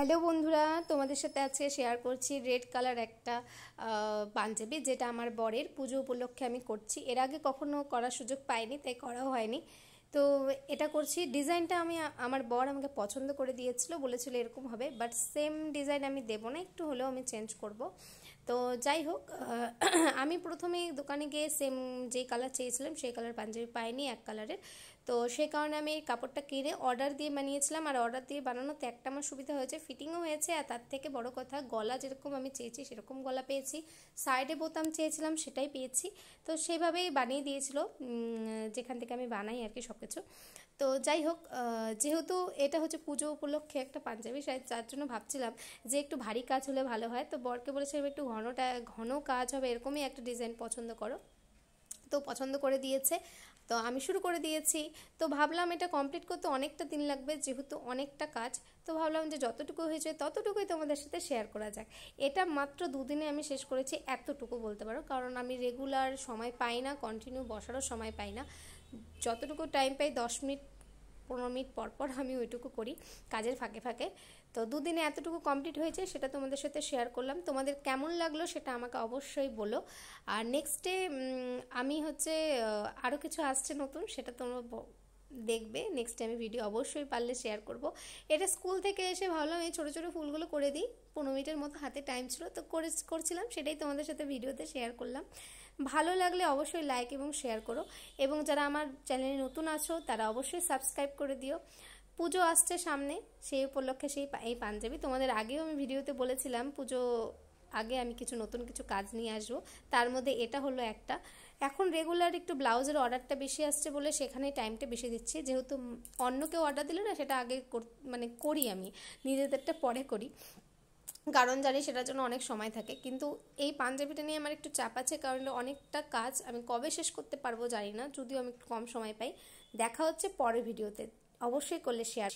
Hello বন্ধুরা তোমাদের সাথে আজকে শেয়ার করছি রেড কালার একটা পাঞ্জাবি যেটা আমার বরের পুজো উপলক্ষে আমি করছি এর আগে কখনো করার সুযোগ পাইনি তাই করাও হয়নি তো এটা করছি ডিজাইনটা আমি আমার বর আমাকে পছন্দ করে দিয়েছিল বলেছিল এরকম হবে বাট সেম ডিজাইন আমি দেবো না একটু হলেও আমি চেঞ্জ করব তো যাই হোক আমি প্রথমে দোকানে গিয়ে সেম যে কালার চেয়েছিলাম সেই কালার পাঞ্জাবি পাইনি এক কালারের তো সেই কারণে আমি এই কাপড়টা কিনে অর্ডার দিয়ে বানিয়েছিলাম আর অর্ডার দিয়ে বানানোতে একটা আমার সুবিধা হয়েছে ফিটিংও হয়েছে আর তার থেকে বড় কথা গলা যেরকম আমি চেয়েছি সেরকম গলা পেয়েছি সাইডে বোতাম চেয়েছিলাম সেটাই পেয়েছি তো সেভাবেই বানিয়ে দিয়েছিল যেখান থেকে আমি বানাই আর কি সব কিছু তো যাই হোক যেহেতু এটা হচ্ছে পুজো উপলক্ষে একটা পাঞ্জাবি শাড়ি যার জন্য ভাবছিলাম যে একটু ভারী কাজ হলে ভালো হয় তো বরকে বলেছিলাম একটু ঘনটা ঘন কাজ হবে এরকমই একটা ডিজাইন পছন্দ করো তো পছন্দ করে দিয়েছে তো আমি শুরু করে দিয়েছি তো ভাবলাম এটা কমপ্লিট করতে অনেকটা দিন লাগবে যেহেতু অনেকটা কাজ তো ভাবলাম যে যতটুকু হয়েছে ততটুকুই তোমাদের সাথে শেয়ার করা যাক এটা মাত্র দুদিনে আমি শেষ করেছি এতটুকু বলতে পারো কারণ আমি রেগুলার সময় পাই না কন্টিনিউ বসারও সময় পাই না যতটুকু টাইম পাই দশ মিনিট পনেরো মিনিট পরপর আমি ওইটুকু করি কাজের ফাঁকে ফাঁকে তো দুদিনে এতটুকু কমপ্লিট হয়েছে সেটা তোমাদের সাথে শেয়ার করলাম তোমাদের কেমন লাগলো সেটা আমাকে অবশ্যই বলো আর নেক্সট ডে আমি হচ্ছে আরও কিছু আসছে নতুন সেটা তোমরা দেখবে নেক্সট টাইমে ভিডিও অবশ্যই পারলে শেয়ার করব। এটা স্কুল থেকে এসে ভাবলাম এই ছোটো ছোটো ফুলগুলো করে দিই পনেরো মিনিটের মতো হাতে টাইম ছিল তো করে করছিলাম সেটাই তোমাদের সাথে ভিডিওতে শেয়ার করলাম ভালো লাগলে অবশ্যই লাইক এবং শেয়ার করো এবং যারা আমার চ্যানেলে নতুন আছো তারা অবশ্যই সাবস্ক্রাইব করে দিও পুজো আসছে সামনে সেই উপলক্ষে সেই এই পাঞ্জাবি তোমাদের আগেও আমি ভিডিওতে বলেছিলাম পুজো আগে আমি কিছু নতুন কিছু কাজ নিয়ে আসবো তার মধ্যে এটা হলো একটা এখন রেগুলার একটু ব্লাউজের অর্ডারটা বেশি আসছে বলে সেখানে টাইমটা বেশি দিচ্ছি যেহেতু অন্য কেউ অর্ডার দিলে না সেটা আগে মানে করি আমি নিজেদেরটা পরে করি কারণ জানি সেটার জন্য অনেক সময় থাকে কিন্তু এই পাঞ্জাবিটা নিয়ে আমার একটু চাপ আছে কারণ অনেকটা কাজ আমি কবে শেষ করতে পারবো জানি না যদিও আমি একটু কম সময় পাই দেখা হচ্ছে পরের ভিডিওতে অবশ্যই করলে শেয়ার